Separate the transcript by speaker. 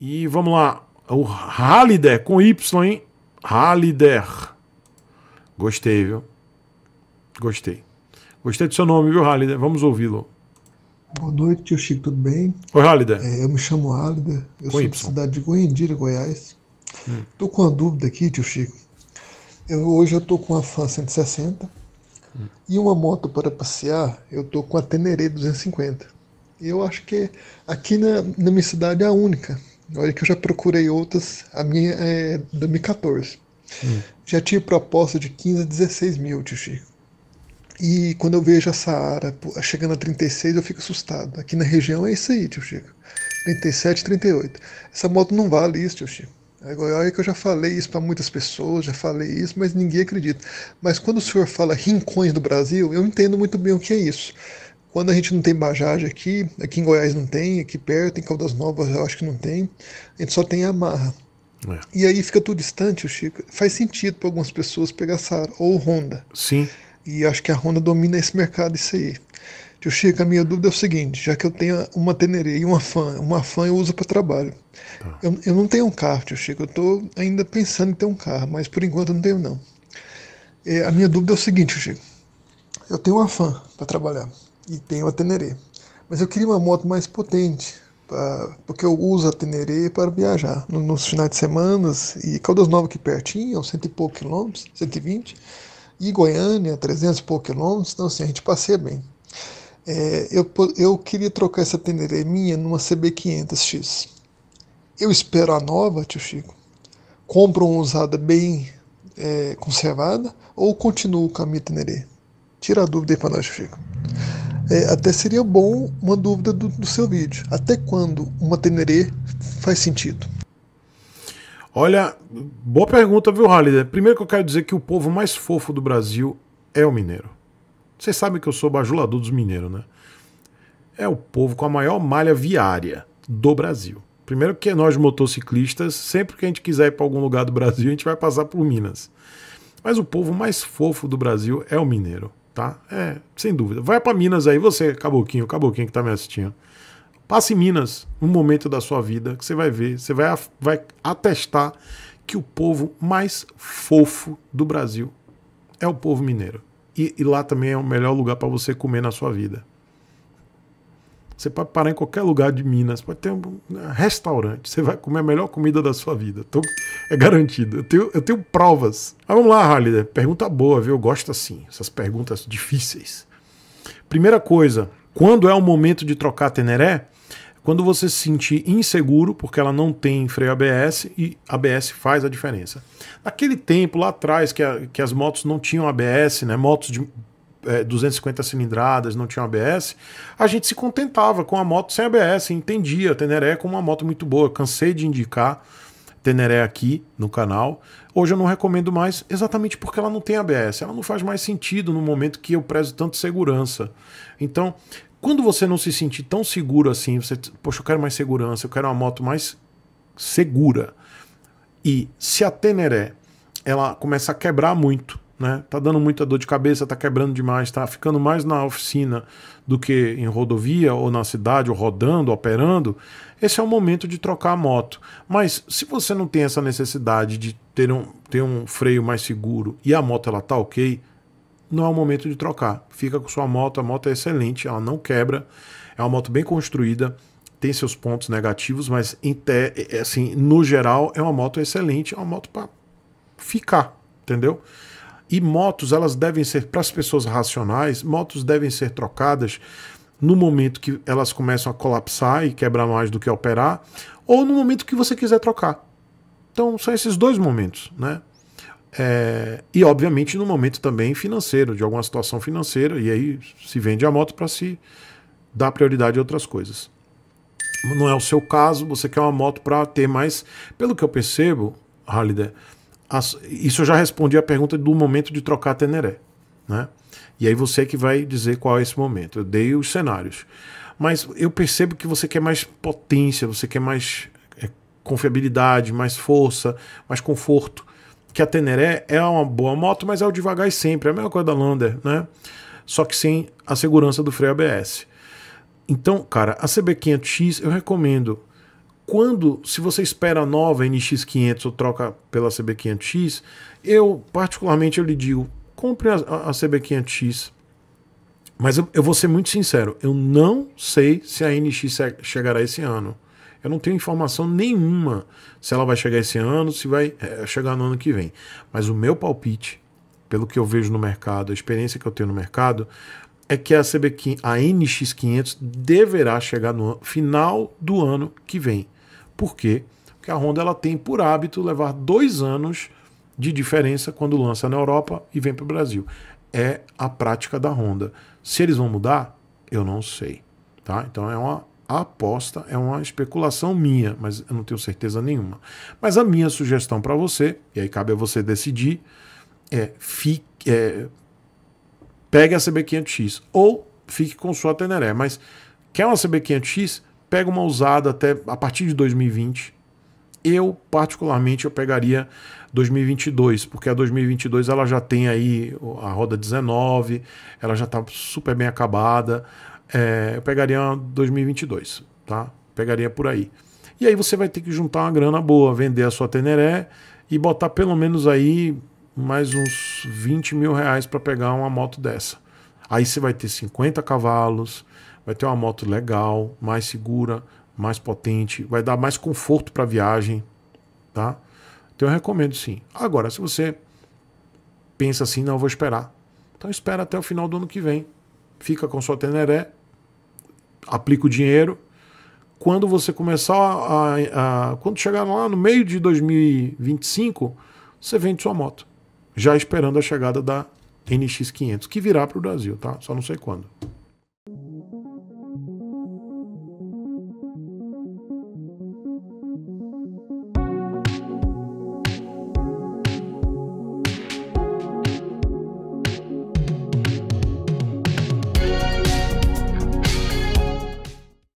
Speaker 1: E vamos lá. O Halider com Y, hein? Halider. Gostei, viu? Gostei. Gostei do seu nome, viu, Halider? Vamos ouvi-lo.
Speaker 2: Boa noite, tio Chico, tudo bem? Oi, Halider. É, eu me chamo Halider. eu com sou da cidade de Goiandira, Goiás. Hum. Tô com uma dúvida aqui, tio Chico. Eu, hoje eu tô com uma Fan 160 hum. e uma moto para passear, eu tô com a Teneré 250. E eu acho que aqui na, na minha cidade é a única. Olha que eu já procurei outras, a minha é 2014. Hum. Já tinha proposta de 15 a 16 mil, tio Chico. E quando eu vejo a Saara chegando a 36, eu fico assustado. Aqui na região é isso aí, tio Chico. 37, 38. Essa moto não vale isso, tio Chico. Agora, olha que eu já falei isso para muitas pessoas, já falei isso, mas ninguém acredita. Mas quando o senhor fala rincões do Brasil, eu entendo muito bem o que é isso. Quando a gente não tem Bajaj aqui, aqui em Goiás não tem, aqui perto, em Caldas Novas eu acho que não tem, a gente só tem a Amarra. É. E aí fica tudo distante, o Chico. Faz sentido para algumas pessoas pegar Sara ou Honda. Sim. E acho que a Honda domina esse mercado, isso aí. Tio Chico, a minha dúvida é o seguinte: já que eu tenho uma Teneré e uma fã, uma fã eu uso para trabalho. Tá. Eu, eu, não tenho um carro, tio Chico, eu estou ainda pensando em ter um carro, mas por enquanto eu não tenho, não. É, a minha dúvida é o seguinte, tio Chico: eu tenho uma fã para trabalhar e tenho a Teneré. Mas eu queria uma moto mais potente, pra, porque eu uso a Teneré para viajar. No, nos finais de semana, e Caldas Novas aqui pertinho, cento e poucos quilômetros, 120, e Goiânia, 300 e poucos quilômetros, então assim, a gente passeia bem. É, eu, eu queria trocar essa Teneré minha numa CB500X. Eu espero a nova, tio Chico. Compro uma usada bem é, conservada ou continuo com a minha Teneré? Tira a dúvida aí para nós, Chico. É, até seria bom uma dúvida do, do seu vídeo. Até quando uma Teneré
Speaker 1: faz sentido? Olha, boa pergunta, viu, Hallider? Primeiro que eu quero dizer que o povo mais fofo do Brasil é o mineiro. Vocês sabem que eu sou bajulador dos mineiros, né? É o povo com a maior malha viária do Brasil. Primeiro que é nós motociclistas, sempre que a gente quiser ir para algum lugar do Brasil, a gente vai passar por Minas. Mas o povo mais fofo do Brasil é o mineiro tá? É, sem dúvida. Vai para Minas aí, você, Caboquinho, Caboquinho que tá me assistindo. Passe em Minas um momento da sua vida que você vai ver, você vai, vai atestar que o povo mais fofo do Brasil é o povo mineiro. E, e lá também é o melhor lugar para você comer na sua vida. Você pode parar em qualquer lugar de Minas, pode ter um né, restaurante, você vai comer a melhor comida da sua vida. é garantido. Eu tenho, eu tenho provas. Mas vamos lá, Halida. É pergunta boa, viu? Eu gosto assim, essas perguntas difíceis. Primeira coisa, quando é o momento de trocar a Teneré? Quando você se sentir inseguro, porque ela não tem freio ABS, e ABS faz a diferença. Naquele tempo, lá atrás, que, a, que as motos não tinham ABS, né? Motos de é, 250 cilindradas, não tinha ABS, a gente se contentava com a moto sem ABS, entendia a Teneré como uma moto muito boa. Cansei de indicar Teneré aqui no canal. Hoje eu não recomendo mais, exatamente porque ela não tem ABS. Ela não faz mais sentido no momento que eu prezo tanto segurança. Então, quando você não se sentir tão seguro assim, você, poxa, eu quero mais segurança, eu quero uma moto mais segura. E se a Teneré ela começa a quebrar muito, né? Tá dando muita dor de cabeça, tá quebrando demais, tá ficando mais na oficina do que em rodovia ou na cidade, ou rodando, operando. Esse é o momento de trocar a moto. Mas se você não tem essa necessidade de ter um, ter um freio mais seguro e a moto ela tá ok, não é o momento de trocar. Fica com sua moto, a moto é excelente, ela não quebra, é uma moto bem construída, tem seus pontos negativos, mas em te, é, é, assim, no geral é uma moto excelente, é uma moto para ficar, entendeu? E motos, elas devem ser, para as pessoas racionais, motos devem ser trocadas no momento que elas começam a colapsar e quebrar mais do que operar, ou no momento que você quiser trocar. Então, são esses dois momentos, né? É, e, obviamente, no momento também financeiro, de alguma situação financeira, e aí se vende a moto para se dar prioridade a outras coisas. Não é o seu caso, você quer uma moto para ter mais. Pelo que eu percebo, Hallider, as, isso eu já respondi a pergunta do momento de trocar a Teneré. Né? E aí você é que vai dizer qual é esse momento. Eu dei os cenários. Mas eu percebo que você quer mais potência, você quer mais é, confiabilidade, mais força, mais conforto. Que a Teneré é uma boa moto, mas é o devagar e sempre. É a mesma coisa da Lander, né? Só que sem a segurança do freio ABS. Então, cara, a CB500X eu recomendo quando, se você espera a nova NX500 ou troca pela CB500X, eu particularmente eu lhe digo, compre a, a CB500X. Mas eu, eu, vou ser muito sincero, eu não sei se a NX chegará esse ano. Eu não tenho informação nenhuma se ela vai chegar esse ano, se vai é, chegar no ano que vem. Mas o meu palpite, pelo que eu vejo no mercado, a experiência que eu tenho no mercado, é que a, CB, a NX500 deverá chegar no final do ano que vem. Por quê? Porque a Honda ela tem por hábito levar dois anos de diferença quando lança na Europa e vem para o Brasil. É a prática da Honda. Se eles vão mudar, eu não sei. Tá? Então é uma aposta, é uma especulação minha, mas eu não tenho certeza nenhuma. Mas a minha sugestão para você, e aí cabe a você decidir, é, fique, é pegue a CB500X ou fique com sua Teneré. Mas quer uma CB500X? pega uma usada até a partir de 2020. Eu, particularmente, eu pegaria 2022, porque a 2022 ela já tem aí a roda 19, ela já está super bem acabada. É, eu pegaria 2022, tá? Pegaria por aí. E aí você vai ter que juntar uma grana boa, vender a sua Teneré e botar pelo menos aí mais uns 20 mil reais para pegar uma moto dessa. Aí você vai ter 50 cavalos, vai ter uma moto legal, mais segura, mais potente, vai dar mais conforto para a viagem, tá? Então eu recomendo sim. Agora, se você pensa assim, não, vou esperar. Então espera até o final do ano que vem. Fica com sua Teneré, aplica o dinheiro. Quando você começar a, a, Quando chegar lá no meio de 2025, você vende sua moto. Já esperando a chegada da NX500, que virá para o Brasil, tá? Só não sei quando.